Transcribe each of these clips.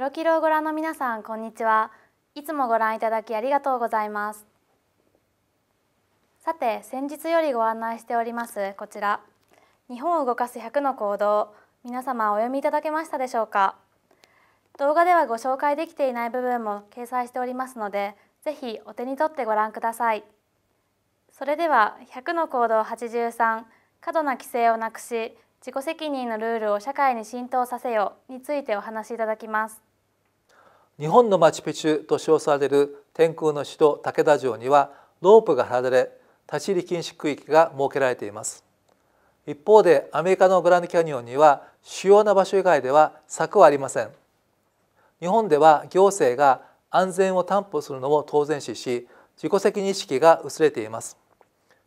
黒キロをご覧の皆さんこんにちはいつもご覧いただきありがとうございますさて先日よりご案内しておりますこちら日本を動かす100の行動皆様お読みいただけましたでしょうか動画ではご紹介できていない部分も掲載しておりますのでぜひお手に取ってご覧くださいそれでは100の行動83過度な規制をなくし自己責任のルールを社会に浸透させようについてお話しいただきます日本のマチュピチュと称される天空の首都武田城にはロープが張られ立ち入り禁止区域が設けられています一方でアメリカのグランドキャニオンには主要な場所以外では柵はありません日本では行政が安全を担保するのを当然視し自己責任意識が薄れています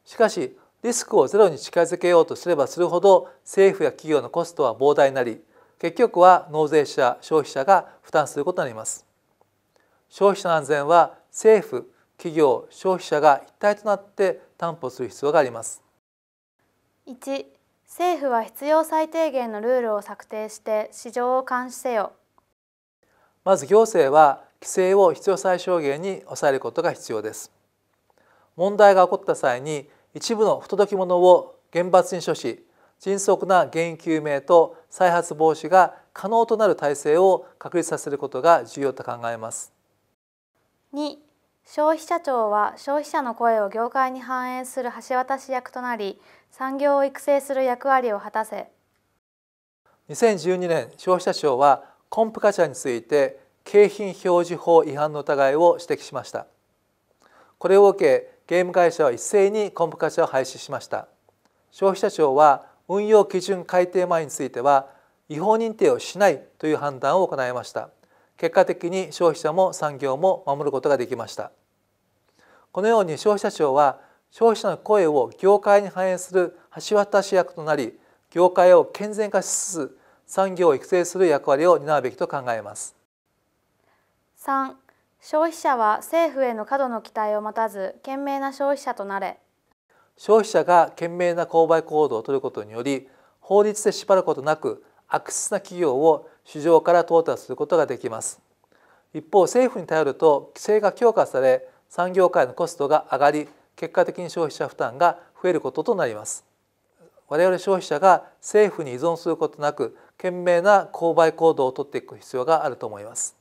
しかしリスクをゼロに近づけようとすればするほど政府や企業のコストは膨大になり結局は納税者消費者が負担することになります消費者の安全は政府企業消費者が一体となって担保する必要があります1政府は必要最低限のルールを策定して市場を監視せよまず行政は規制を必要最小限に抑えることが必要です問題が起こった際に一部の不届き者を厳罰に処し迅速な原因究明と再発防止が可能となる体制を確立させることが重要と考えます。2消費者庁は消費者の声を業界に反映する橋渡し役となり産業を育成する役割を果たせ2012年消費者庁はコンプカチャについて景品表示法違反の疑いを指摘しましたこれを受けゲーム会社は一斉にコンプカチャを廃止しました消費者庁は運用基準改定前については違法認定をしないという判断を行いました結果的に消費者も産業も守ることができましたこのように消費者庁は消費者の声を業界に反映する橋渡し役となり業界を健全化しつつ産業を育成する役割を担うべきと考えます3消費者は政府への過度の期待を持たず賢明な消費者となれ消費者が賢明な購買行動をとることにより法律で縛ることなく悪質な企業を市場から淘汰することができます一方政府に頼ると規制が強化され産業界のコストが上がり結果的に消費者負担が増えることとなります我々消費者が政府に依存することなく賢明な購買行動をとっていく必要があると思います